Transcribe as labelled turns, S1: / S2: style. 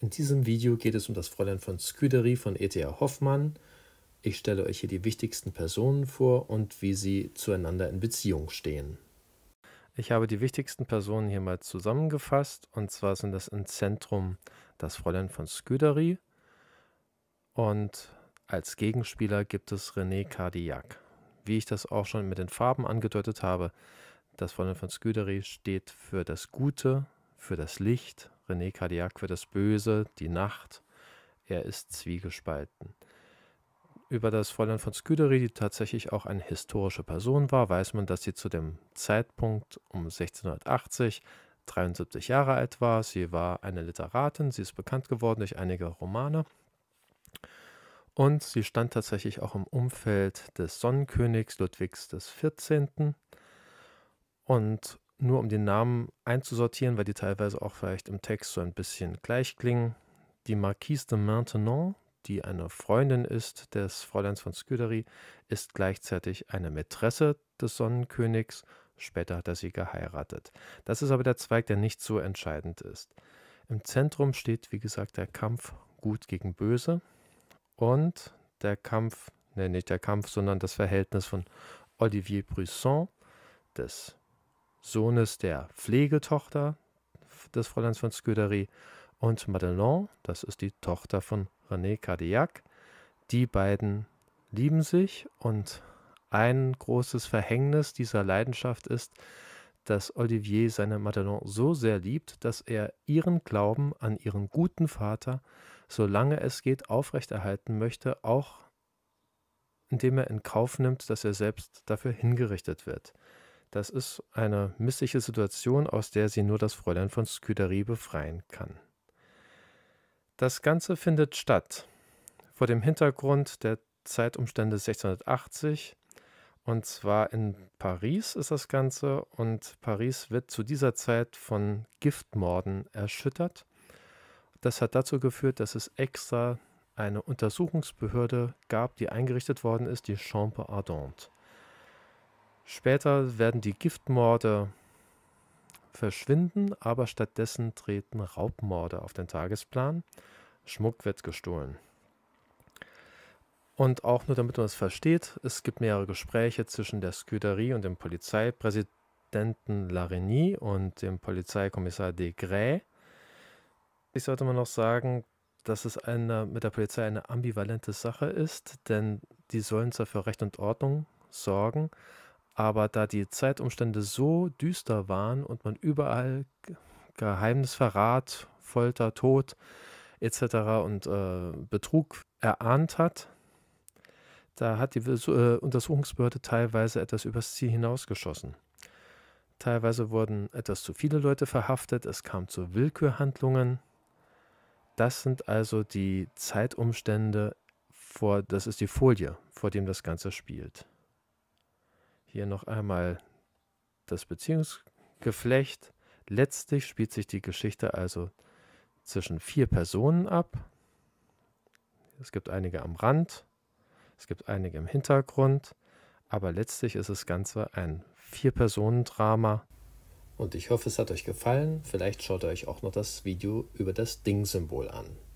S1: In diesem Video geht es um das Fräulein von Sküderi von E.T.A. Hoffmann. Ich stelle euch hier die wichtigsten Personen vor und wie sie zueinander in Beziehung stehen. Ich habe die wichtigsten Personen hier mal zusammengefasst und zwar sind das im Zentrum das Fräulein von Sküderi und als Gegenspieler gibt es René Cardillac. Wie ich das auch schon mit den Farben angedeutet habe, das Fräulein von Sküderi steht für das Gute, für das Licht, René Cardiac für das Böse, die Nacht. Er ist zwiegespalten. Über das Fräulein von Scuderi, die tatsächlich auch eine historische Person war, weiß man, dass sie zu dem Zeitpunkt um 1680 73 Jahre alt war. Sie war eine Literatin, sie ist bekannt geworden durch einige Romane. Und sie stand tatsächlich auch im Umfeld des Sonnenkönigs Ludwigs XIV. Und nur um den Namen einzusortieren, weil die teilweise auch vielleicht im Text so ein bisschen gleich klingen. Die Marquise de Maintenon, die eine Freundin ist des Fräuleins von Scudery, ist gleichzeitig eine Mätresse des Sonnenkönigs. Später hat er sie geheiratet. Das ist aber der Zweig, der nicht so entscheidend ist. Im Zentrum steht, wie gesagt, der Kampf Gut gegen Böse und der Kampf, ne, nicht der Kampf, sondern das Verhältnis von Olivier Brisson, des Sohnes der Pflegetochter des Fräuleins von Scudery, und Madelon, das ist die Tochter von René Cardillac. Die beiden lieben sich und ein großes Verhängnis dieser Leidenschaft ist, dass Olivier seine Madelon so sehr liebt, dass er ihren Glauben an ihren guten Vater, solange es geht, aufrechterhalten möchte, auch indem er in Kauf nimmt, dass er selbst dafür hingerichtet wird. Das ist eine missliche Situation, aus der sie nur das Fräulein von Scudery befreien kann. Das Ganze findet statt vor dem Hintergrund der Zeitumstände 1680. Und zwar in Paris ist das Ganze und Paris wird zu dieser Zeit von Giftmorden erschüttert. Das hat dazu geführt, dass es extra eine Untersuchungsbehörde gab, die eingerichtet worden ist, die Chambre Ardente. Später werden die Giftmorde verschwinden, aber stattdessen treten Raubmorde auf den Tagesplan. Schmuck wird gestohlen. Und auch nur damit man es versteht, es gibt mehrere Gespräche zwischen der Scuderie und dem Polizeipräsidenten Larigny und dem Polizeikommissar de Desgrais. Ich sollte mal noch sagen, dass es eine, mit der Polizei eine ambivalente Sache ist, denn die sollen zwar für Recht und Ordnung sorgen, aber da die Zeitumstände so düster waren und man überall Geheimnisverrat, Folter, Tod etc. und äh, Betrug erahnt hat, da hat die äh, Untersuchungsbehörde teilweise etwas übers Ziel hinausgeschossen. Teilweise wurden etwas zu viele Leute verhaftet, es kam zu Willkürhandlungen. Das sind also die Zeitumstände, vor, das ist die Folie, vor dem das Ganze spielt. Hier noch einmal das Beziehungsgeflecht. Letztlich spielt sich die Geschichte also zwischen vier Personen ab. Es gibt einige am Rand, es gibt einige im Hintergrund, aber letztlich ist das Ganze ein Vier-Personen-Drama. Und ich hoffe, es hat euch gefallen. Vielleicht schaut ihr euch auch noch das Video über das Ding-Symbol an.